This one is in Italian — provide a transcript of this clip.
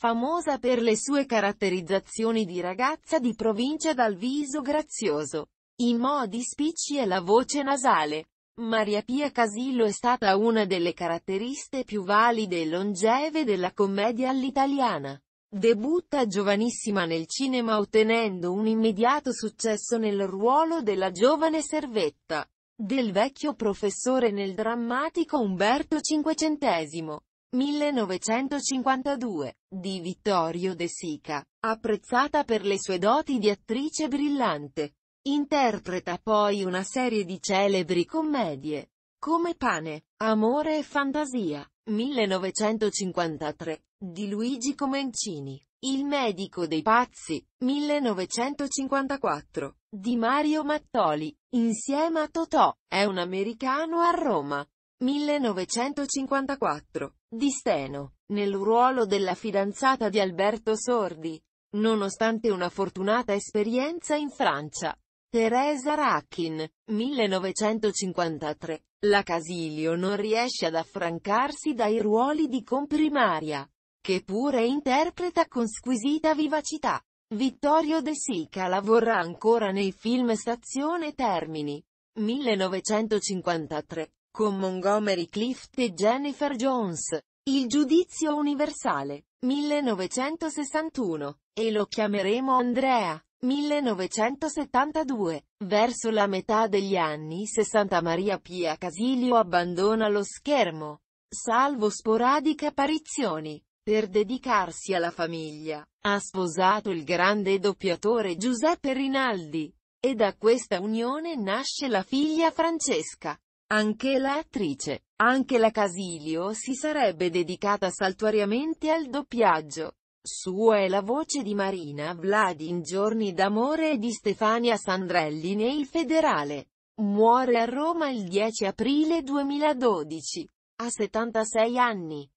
famosa per le sue caratterizzazioni di ragazza di provincia dal viso grazioso, i modi spicci e la voce nasale. Maria Pia Casillo è stata una delle caratteriste più valide e longeve della commedia all'italiana. Debutta giovanissima nel cinema ottenendo un immediato successo nel ruolo della giovane servetta, del vecchio professore nel drammatico Umberto Cinquecentesimo. 1952, di Vittorio De Sica, apprezzata per le sue doti di attrice brillante. Interpreta poi una serie di celebri commedie, come Pane, Amore e Fantasia, 1953, di Luigi Comencini, Il medico dei pazzi, 1954, di Mario Mattoli, insieme a Totò, è un americano a Roma, 1954. Di Steno, nel ruolo della fidanzata di Alberto Sordi. Nonostante una fortunata esperienza in Francia, Teresa Rackin, 1953. La Casilio non riesce ad affrancarsi dai ruoli di comprimaria, che pure interpreta con squisita vivacità. Vittorio De Sica lavorerà ancora nei film Stazione Termini, 1953. Con Montgomery Clift e Jennifer Jones. Il giudizio universale. 1961. E lo chiameremo Andrea. 1972. Verso la metà degli anni 60 Maria Pia Casilio abbandona lo schermo, salvo sporadiche apparizioni, per dedicarsi alla famiglia. Ha sposato il grande doppiatore Giuseppe Rinaldi, e da questa unione nasce la figlia Francesca. Anche la attrice, anche la Casilio si sarebbe dedicata saltuariamente al doppiaggio. Sua è la voce di Marina Vladi in Giorni d'amore e di Stefania Sandrelli nei Il Federale. Muore a Roma il 10 aprile 2012. A 76 anni.